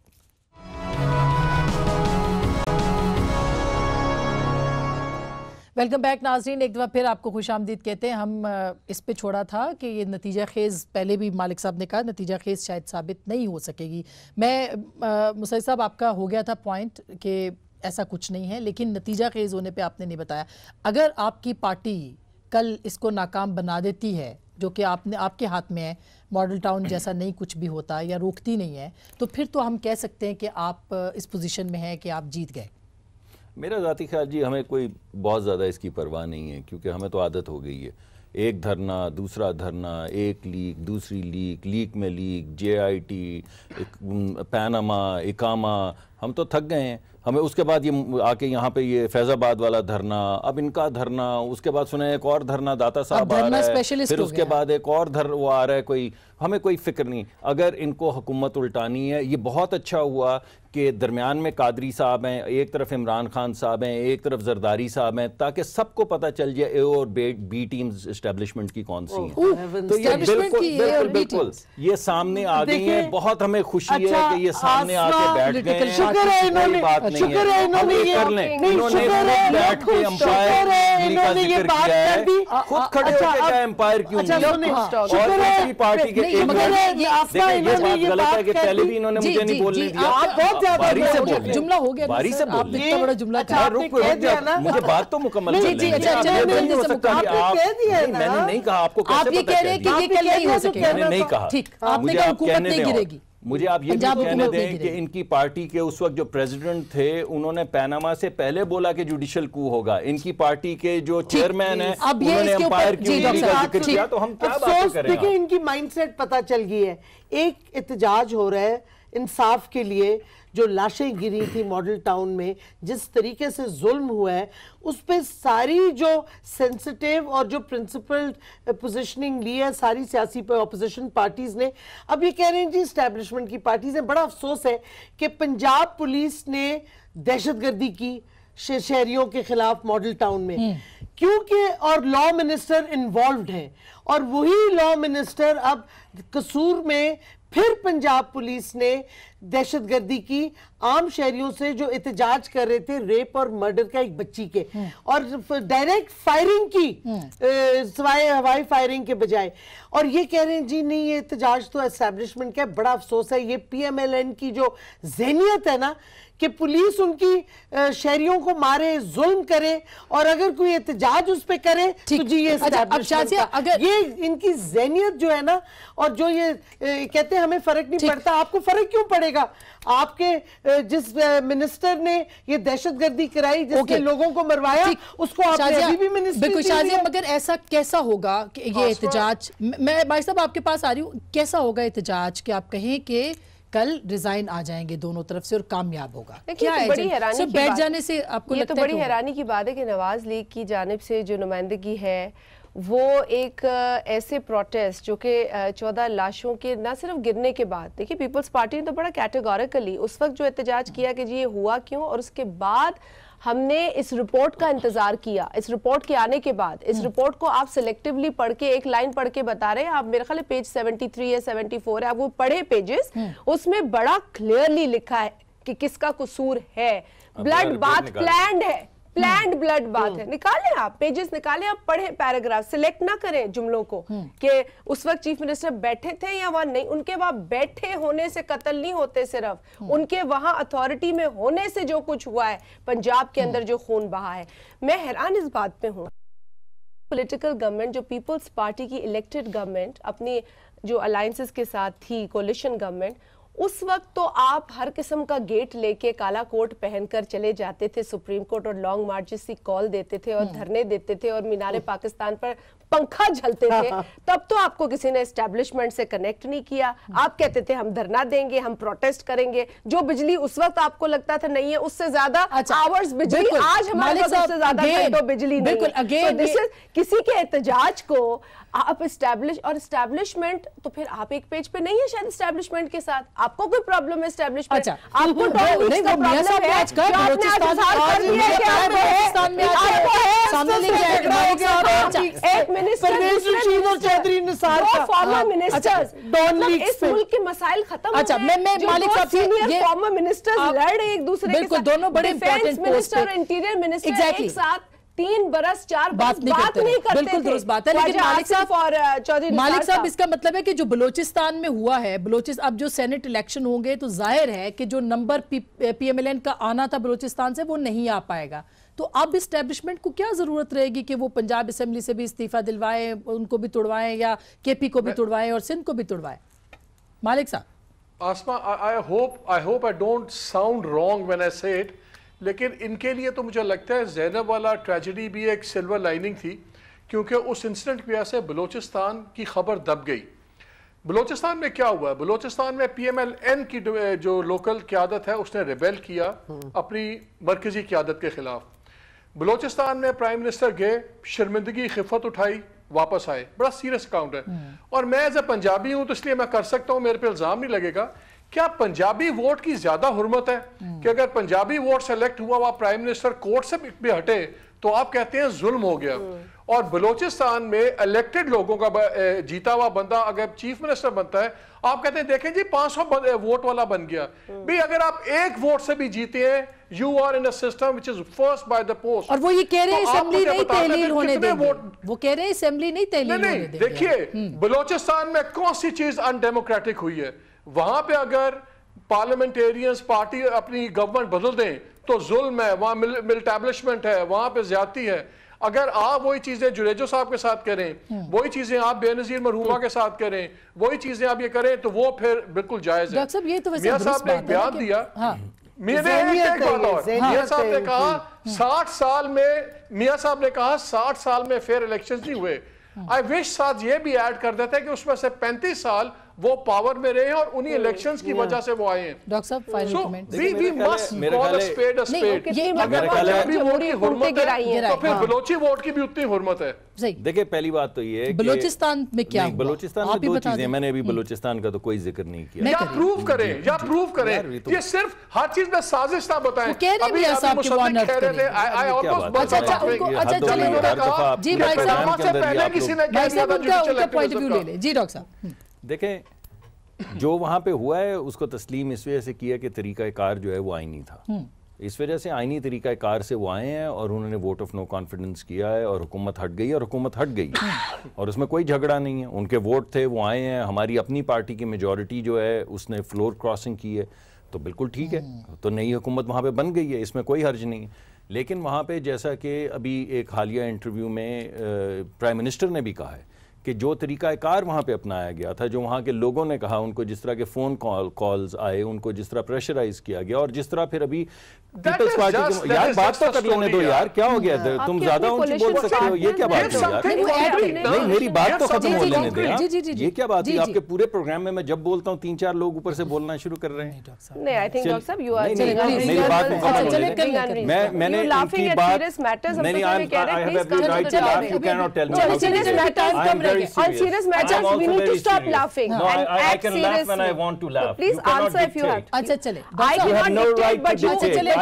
Speaker 4: वेलकम बैक नाजरीन एक दफ़ा फिर आपको खुश आमदीद कहते हैं हम इस पर छोड़ा था कि ये नतीजा खेज़ पहले भी मालिक साहब ने कहा नतीजा खेज़ शायद साबित नहीं हो सकेगी मैं मुसैद साहब आपका हो गया था पॉइंट कि ऐसा कुछ नहीं है लेकिन नतीजा खेज़ होने पे आपने नहीं बताया अगर आपकी पार्टी कल इसको नाकाम बना देती है जो कि आपने आपके हाथ में है मॉडल टाउन जैसा नहीं कुछ भी होता या रोकती नहीं है तो फिर तो हम कह सकते हैं कि आप इस पोजीशन में हैं कि आप जीत गए
Speaker 1: मेरा ख्याल जी हमें कोई बहुत ज़्यादा इसकी परवाह नहीं है क्योंकि हमें तो आदत हो गई है एक धरना दूसरा धरना एक लीक दूसरी लीक लीक में leak J I T Panama इकामा हम तो थक गए हैं हमें उसके बाद ये आके यहाँ पे ये फैजाबाद वाला धरना अब इनका धरना उसके बाद सुने एक और धरना दाता साहब आ रहा है फिर उसके बाद एक और धर वो आ रहा है कोई हमें कोई फिक्र नहीं अगर इनको हुकूमत उल्टानी है ये बहुत अच्छा हुआ के दरमियान में कादरी साहब हैं एक तरफ इमरान खान साहब हैं एक तरफ जरदारी साहब हैं ताकि सबको पता चल जाए ए और बी, बी टीम्स इस्टेब्लिशमेंट की कौन सी तो ये तो बिल्कुल बिल्कुल बिल्कुल ये सामने आ गई है बहुत हमें खुशी अच्छा, है कि ये सामने आके बैठ गए बात नहीं है
Speaker 5: खुद खड़े अच्छा, होकर एम्पायर क्यों अच्छा, पार्टी के
Speaker 3: पहले भी इन्होंने मुझे नहीं बोलने दिया आप बहुत बारी से बोल जुमला हो गया बारी
Speaker 1: से बोल इतना बड़ा जुमला अच्छा, मुझे बात तो मुकम्मल अच्छा, अच्छा नहीं हो आप मैंने नहीं कहा आपको आप ये कह रहे हैं कि ये कल नहीं हो मैंने नहीं कहा ठीक आपने कहा हुकूमत नहीं गिरेगी मुझे आप ये भी कहने दें कि इनकी पार्टी के उस वक्त जो प्रेसिडेंट थे उन्होंने पैनामा से पहले बोला कि जुडिशियल कू होगा इनकी पार्टी के जो चेयरमैन है अब ये इसके ऊपर तो हम क्या बात तो करें देखिए
Speaker 5: इनकी माइंडसेट पता चल गई है एक इतजाज हो रहा है इंसाफ के लिए जो लाशें गिरी थी मॉडल टाउन में जिस तरीके से जुल्म हुआ है उस पर सारी जो सेंसिटिव और जो प्रिंसिपल पोजिशनिंग ली है सारी सियासी अपोजिशन पार्टीज़ ने अब ये कह रहे हैं जी इस्टेब्लिशमेंट की पार्टीज़ ने बड़ा अफसोस है कि पंजाब पुलिस ने दहशतगर्दी की शहरियों के खिलाफ मॉडल टाउन में हम्म। क्योंकि और लॉ मिनिस्टर इन्वॉल्व हैं और वही लॉ मिनिस्टर अब कसूर में फिर पंजाब पुलिस ने दहशतगर्दी की आम शहरियों से जो एहतजाज कर रहे थे रेप और मर्डर का एक बच्ची के हम्म। और डायरेक्ट फायरिंग की हम्म। सवाए हवाई फायरिंग के बजाय और ये कह रहे हैं जी नहीं ये एहतजाज तो एस्टेब्लिशमेंट का बड़ा अफसोस है ये पीएमएलएन की जो जहनीत है ना कि पुलिस उनकी शहरियों को मारे जुल्म करे और अगर कोई एहतजाज उस पर करे तो जी ये अच्छा, अगर ये इनकी जहनीत जो है ना और जो ये ए, कहते हैं हमें फर्क नहीं पड़ता आपको फर्क क्यों पड़ेगा आपके जिस मिनिस्टर ने ये दहशत गर्दी कराई जिसके लोगों को मरवाया उसको अभी भी मिनिस्टर मगर
Speaker 4: ऐसा कैसा होगा कि ये हाँ, एहतजाज मैं भाई साहब आपके पास आ रही हूँ कैसा होगा एहतजाज कि आप कहें कि कल रिजाइन आ जाएंगे दोनों तरफ से और कामयाब होगा क्या तो बड़ी हैरानी बैठ जाने से आपको ये तो बड़ी हैरानी
Speaker 3: की बात है कि नवाज लीग की जानब से जो नुमाइंदगी है वो एक ऐसे प्रोटेस्ट जो कि चौदह लाशों के ना सिर्फ गिरने के बाद देखिए पीपल्स पार्टी ने तो बड़ा कैटेगोरिकली उस वक्त जो एहतजाज किया कि जी ये हुआ क्यों और उसके बाद हमने इस रिपोर्ट का इंतजार किया इस रिपोर्ट के आने के बाद इस रिपोर्ट हम्म। को आप सिलेक्टिवली पढ़ के एक लाइन पढ़ के बता रहे हैं आप मेरे ख्याल पेज 73 है 74 है आप वो पढ़े पेजेस हम्म। उसमें बड़ा क्लियरली लिखा है कि किसका कसूर है ब्लड बात प्लैंड है प्लैंड ब्लड बात हम्म। है निकालें आप पेजेस निकालें आप पढ़े पैराग्राफ सिलेक्ट ना करें जुमलों को हम्म। कि उस वक्त चीफ मिनिस्टर बैठे थे या वहां नहीं उनके वहां बैठे होने से कत्ल नहीं होते सिर्फ हम्म। उनके वहां अथॉरिटी में होने से जो कुछ हुआ है पंजाब के अंदर जो खून बहा है मैं हैरान इस बात पे हूँ पोलिटिकल गवर्नमेंट जो पीपल्स पार्टी की इलेक्टेड गवर्नमेंट अपनी जो अलायसेस के साथ थी कोलिशन गवर्नमेंट उस वक्त तो आप हर किस्म का गेट लेके काला कोट पहनकर चले जाते थे सुप्रीम कोर्ट और लॉन्ग मार्च की कॉल देते थे और हम्म। धरने देते थे और मीनारे पाकिस्तान पर पंखा झलते थे हाँ, हाँ। तब तो आपको किसी ने एस्टेब्लिशमेंट से कनेक्ट नहीं किया आप कहते थे हम धरना देंगे हम प्रोटेस्ट करेंगे जो बिजली उस वक्त आपको लगता था नहीं है उससे ज्यादा आवर्स अच्छा, बिजली आज हमारे सबसे ज्यादा बिजली बिल्कुल किसी के एहतजाज को आप स्टैब्लिश और स्टैब्लिशमेंट तो फिर आप एक पेज पे नहीं है शायद स्टैब्लिशमेंट के साथ आपको कोई प्रॉब्लम है स्टैब्लिशमेंट अच्छा आपको एक मिनट हाँ, अच्छा, मतलब अच्छा, मालिक साहब बात नहीं
Speaker 4: तो साहब इसका मतलब है की जो बलोचिस्तान में हुआ है बलोचिस अब जो सेनेट इलेक्शन होंगे तो जाहिर है की जो number P M L N का आना था बलोचिस्तान से वो नहीं आ पाएगा तो अब इस्टेब्लिशमेंट को क्या ज़रूरत रहेगी कि वो पंजाब असेंबली से भी इस्तीफ़ा दिलवाएं उनको भी तोड़वाएं या के पी को भी तोड़वाएं और सिंध को भी तोड़वाएं
Speaker 2: मालिक साहब Asma I hope I hope I don't sound wrong when I say लेकिन इनके लिए तो मुझे लगता है जैनब वाला ट्रेजिडी भी एक सिल्वर लाइनिंग थी क्योंकि उस इंसिडेंट की वजह से बलोचिस्तान की खबर दब गई बलोचिस्तान में क्या हुआ बलोचिस्तान में पी एम एल एन की जो लोकल क्यादत है उसने रिबेल किया हम्म। अपनी मरकजी क्यादत के खिलाफ बलोचिस्तान में प्राइम मिनिस्टर गए शर्मिंदगी खिफत उठाई वापस आए बड़ा सीरियस अकाउंट है हम्म। और मैं एज ए पंजाबी हूं तो इसलिए मैं कर सकता हूं मेरे पे इल्जाम नहीं लगेगा क्या पंजाबी वोट की ज्यादा हुरमत है हम्म। कि अगर पंजाबी वोट सेलेक्ट हुआ वह प्राइम मिनिस्टर कोर्ट से भी हटे तो आप कहते हैं जुल्म हो गया और बलोचिस्तान में इलेक्टेड लोगों का जीता हुआ बंदा अगर चीफ मिनिस्टर बनता है आप कहते हैं देखें जी 500 वोट वाला बन गया भी अगर आप एक वोट से भी जीते हैं you are in system which is first by the post और वो ये कह रहे हैं तो असेंबली नहीं तहलील
Speaker 4: वो कह रहे हैं असेंबली नहीं तहलील नहीं, नहीं
Speaker 2: देखिए हम्म। बलोचिस्तान में कौन सी चीज अनडेमोक्रेटिक हुई है वहां पे अगर पार्लियामेंटेरियंस पार्टी अपनी गवर्नमेंट बदल दें तो जुल्म है वहाँ मिलिटैब्लिशमेंट है वहाँ पे ज्यादा है अगर आप वही चीज़ें जुरेजो साहब के साथ करें हम्म। वही चीज़ें आप बेनज़ीर मरहुमा हम्म। के साथ करें वही चीज़ें आप ये करें तो वो फिर बिल्कुल जायज़ है तो मियाँ साहब ने एक बयान दिया हाँ।
Speaker 4: मेरे एक बात और मियाँ
Speaker 2: साहब ने कहा हम्म। साठ साल में मियाँ साहब ने कहा साठ साल में फेयर इलेक्शन नहीं हुए आई विश साथ ये भी ऐड कर देते कि उसमें से पैंतीस साल वो पावर में रहे और उन्हीं इलेक्शंस तो की वजह से वो आए हैं डॉक्टर साहब फाइनल तो हाँ। बलोची वोट की भी उतनी हुर्मत है
Speaker 1: देखिए पहली बात तो ये बलोचिस्तान में क्या बलोचिस्तान में दो चीजें मैंने अभी हम्म। बलोचिस्तान का तो कोई जिक्र
Speaker 2: नहीं किया या प्रूव करें या प्रूव करें तो- ये सिर्फ हर चीज में साजिश था बताएं कह रहे हैं साहब के वार्न कह रहे थे आई ऑलमोस्ट अच्छा अच्छा उनको अच्छा चलिए जी भाई साहब
Speaker 4: पहले किसी ने कहा था उनका पॉइंट ऑफ व्यू ले ले जी डॉक्टर साहब देखें
Speaker 1: जो वहाँ पे हुआ है उसको तस्लीम इस वजह से किया कि तरीक़ाकार जो है वो आइनी था हम्म। इस वजह से आइनी तरीक़ाकार से वो आए हैं और उन्होंने वोट ऑफ नो कॉन्फिडेंस किया है और हुकूमत हट गई और हुकूमत हट गई हम्म। और उसमें कोई झगड़ा नहीं है उनके वोट थे वो आए हैं हमारी अपनी पार्टी की मेजोरिटी जो है उसने फ्लोर क्रॉसिंग की है तो बिल्कुल ठीक है हम्म। तो नई हुकूमत वहाँ पर बन गई है इसमें कोई हर्ज नहीं है लेकिन वहाँ पर जैसा कि अभी एक हालिया इंटरव्यू में प्राइम मिनिस्टर ने भी कहा है कि जो तरीक़ाकार वहाँ पे अपनाया गया था जो वहाँ के लोगों ने कहा उनको जिस तरह के फ़ोन कॉल कॉल्स आए उनको जिस तरह प्रेशराइज़ किया गया और जिस तरह फिर अभी पीपल्स पार्टी के यार बात तो कर लेने दो यार क्या हो गया हाँ। तुम ज्यादा ऊंची बोल सकते हो ये क्या बात है यार नहीं मेरी बात तो खत्म हो लेने दे ये क्या बात है आपके पूरे प्रोग्राम में मैं जब बोलता हूँ तीन चार लोग ऊपर से बोलना शुरू कर रहे हैं नहीं I think doctor
Speaker 3: you are मेरी बात मुकम्मल मैं मैंने इनकी बात नहीं I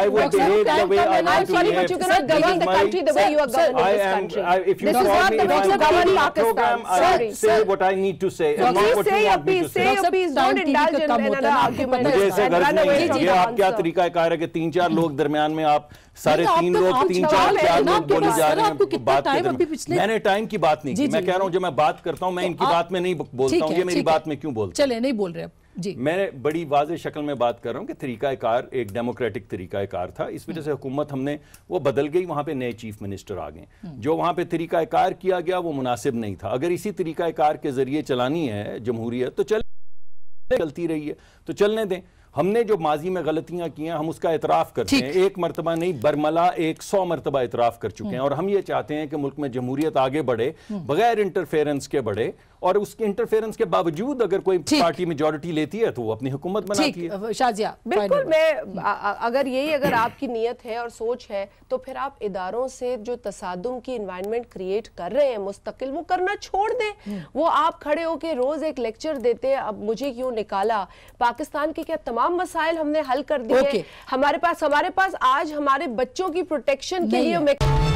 Speaker 4: have I would behave
Speaker 1: the way I want to behave. But you cannot govern the country the way you are governing this country. If you call me if I'm governing a program, I say what I need to say and not what you want me to say. Don't
Speaker 3: indulge in another argument and run away from the answer. आप क्या
Speaker 1: तरीका car है कि तीन चार लोग दरमियान में आप सारे तीन लोग तीन चार चार लोग बोले जा रहे हैं बात के पिछले मैंने टाइम की बात नहीं की मैं कह रहा हूँ जब मैं बात करता हूँ मैं इनकी बात में नहीं बोलता हूँ ये मेरी बात में क्यों बोल
Speaker 4: चले नहीं बोल रहे
Speaker 1: मैं बड़ी वाज शक्ल में बात कर रहा हूँ कि तरीका कार एक डेमोक्रेटिक तरीका कार था इस वजह से हुकूमत हमने वो बदल गई वहाँ पे नए चीफ मिनिस्टर आ गए हम्म। जो वहाँ पे तरीका कार किया गया वो मुनासिब नहीं था अगर इसी कार के ज़रिए चलानी है जमहूरियत तो चल चलती रही है तो चलने दें हमने जो माजी में गलतियां की हैं हम उसका इतराफ करते हैं एक मरतबा नहीं बरमला एक सौ मरतबा इतराफ कर चुके हैं हम्म। और हम ये चाहते हैं कि मुल्क में जमहूरियत आगे बढ़े हम्म। बगैर इंटरफेरेंस के बढ़े और उसके इंटरफेरेंस के बावजूद अगर कोई पार्टी मेजोरिटी लेती है तो वो अपनी हुकूमत बनाती
Speaker 3: है शाजिया बिल्कुल मैं अगर यही अगर आपकी नीयत है और सोच है तो फिर आप इदारों से जो तसादम की इन्वायरमेंट क्रिएट कर रहे हैं मुस्तकिल वो करना छोड़ दें हम्म। वो आप खड़े होकर रोज एक लेक्चर देते हैं अब मुझे क्यों निकाला पाकिस्तान के क्या तमाम मसाइल हमने हल कर दिए हमारे पास हमारे पास आज हमारे बच्चों की प्रोटेक्शन के लिए